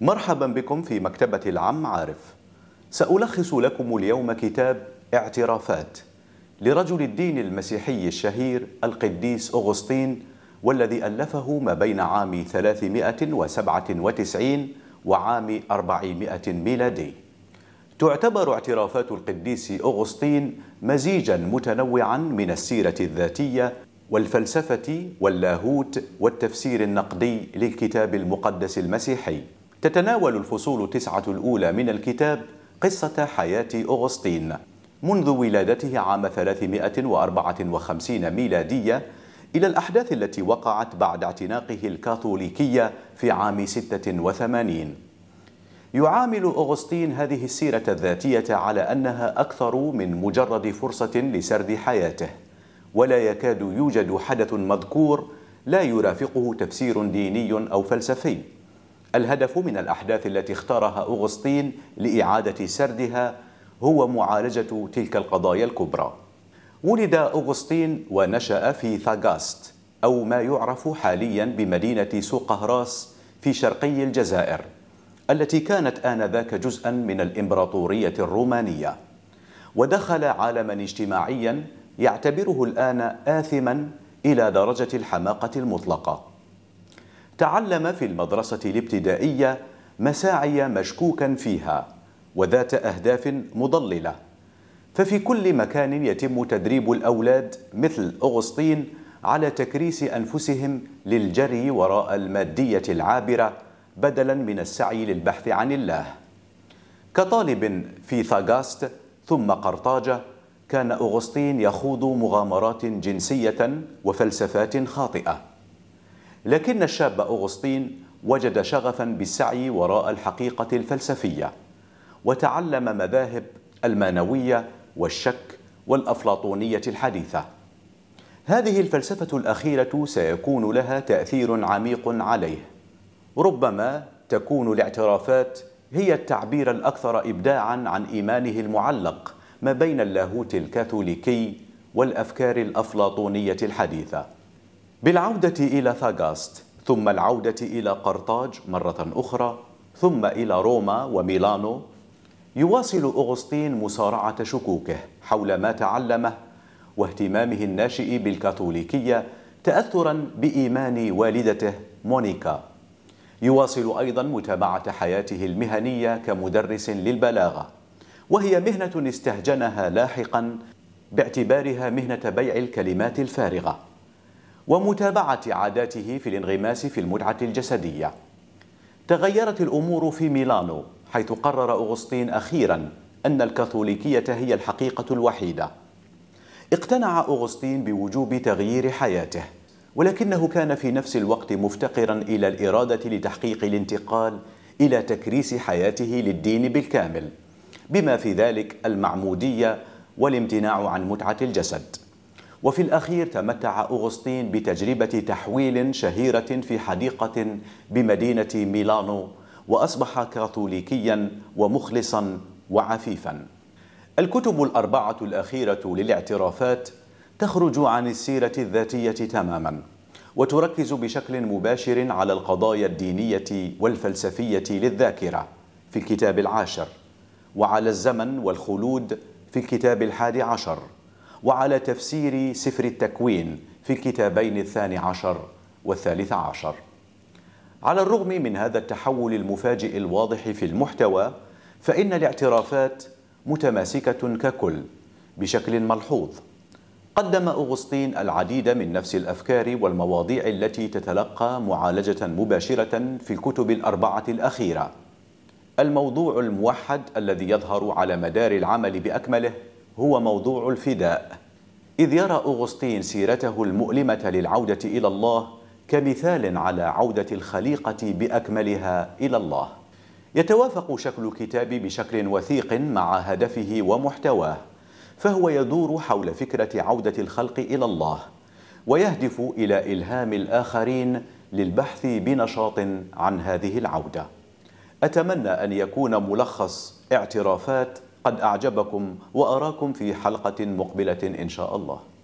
مرحبا بكم في مكتبة العم عارف سألخص لكم اليوم كتاب اعترافات لرجل الدين المسيحي الشهير القديس أغسطين والذي ألفه ما بين عام 397 وعام 400 ميلادي تعتبر اعترافات القديس أغسطين مزيجا متنوعا من السيرة الذاتية والفلسفة واللاهوت والتفسير النقدي للكتاب المقدس المسيحي تتناول الفصول التسعة الأولى من الكتاب قصة حياة أغسطين منذ ولادته عام 354 ميلادية إلى الأحداث التي وقعت بعد اعتناقه الكاثوليكية في عام 86 يعامل أغسطين هذه السيرة الذاتية على أنها أكثر من مجرد فرصة لسرد حياته ولا يكاد يوجد حدث مذكور لا يرافقه تفسير ديني أو فلسفي الهدف من الأحداث التي اختارها أغسطين لإعادة سردها هو معالجة تلك القضايا الكبرى ولد أغسطين ونشأ في ثاغاست أو ما يعرف حاليا بمدينة سوقهراس في شرقي الجزائر التي كانت آنذاك جزءا من الإمبراطورية الرومانية ودخل عالما اجتماعيا يعتبره الآن آثما إلى درجة الحماقة المطلقة تعلم في المدرسة الابتدائية مساعي مشكوكا فيها وذات أهداف مضللة ففي كل مكان يتم تدريب الأولاد مثل أغسطين على تكريس أنفسهم للجري وراء المادية العابرة بدلا من السعي للبحث عن الله كطالب في ثاغاست ثم قرطاجة كان أغسطين يخوض مغامرات جنسية وفلسفات خاطئة لكن الشاب أغسطين وجد شغفا بالسعي وراء الحقيقة الفلسفية وتعلم مذاهب المانوية والشك والأفلاطونية الحديثة هذه الفلسفة الأخيرة سيكون لها تأثير عميق عليه ربما تكون الاعترافات هي التعبير الأكثر إبداعا عن إيمانه المعلق ما بين اللاهوت الكاثوليكي والأفكار الأفلاطونية الحديثة بالعودة إلى ثاغاست ثم العودة إلى قرطاج مرة أخرى ثم إلى روما وميلانو يواصل أغسطين مصارعة شكوكه حول ما تعلمه واهتمامه الناشئ بالكاثوليكية تأثرا بإيمان والدته مونيكا يواصل أيضا متابعة حياته المهنية كمدرس للبلاغة وهي مهنة استهجنها لاحقا باعتبارها مهنة بيع الكلمات الفارغة ومتابعة عاداته في الانغماس في المتعة الجسدية تغيرت الأمور في ميلانو حيث قرر أغسطين أخيرا أن الكاثوليكية هي الحقيقة الوحيدة اقتنع أغسطين بوجوب تغيير حياته ولكنه كان في نفس الوقت مفتقرا إلى الإرادة لتحقيق الانتقال إلى تكريس حياته للدين بالكامل بما في ذلك المعمودية والامتناع عن متعة الجسد وفي الأخير تمتع أغسطين بتجربة تحويل شهيرة في حديقة بمدينة ميلانو وأصبح كاثوليكيا ومخلصا وعفيفا الكتب الأربعة الأخيرة للاعترافات تخرج عن السيرة الذاتية تماما وتركز بشكل مباشر على القضايا الدينية والفلسفية للذاكرة في الكتاب العاشر وعلى الزمن والخلود في الكتاب الحادي عشر وعلى تفسير سفر التكوين في الكتابين الثاني عشر والثالث عشر على الرغم من هذا التحول المفاجئ الواضح في المحتوى فإن الاعترافات متماسكة ككل بشكل ملحوظ قدم أغسطين العديد من نفس الأفكار والمواضيع التي تتلقى معالجة مباشرة في الكتب الأربعة الأخيرة الموضوع الموحد الذي يظهر على مدار العمل بأكمله هو موضوع الفداء إذ يرى أغسطين سيرته المؤلمة للعودة إلى الله كمثال على عودة الخليقة بأكملها إلى الله يتوافق شكل الكتاب بشكل وثيق مع هدفه ومحتواه فهو يدور حول فكرة عودة الخلق إلى الله ويهدف إلى إلهام الآخرين للبحث بنشاط عن هذه العودة أتمنى أن يكون ملخص اعترافات قد أعجبكم وأراكم في حلقة مقبلة إن شاء الله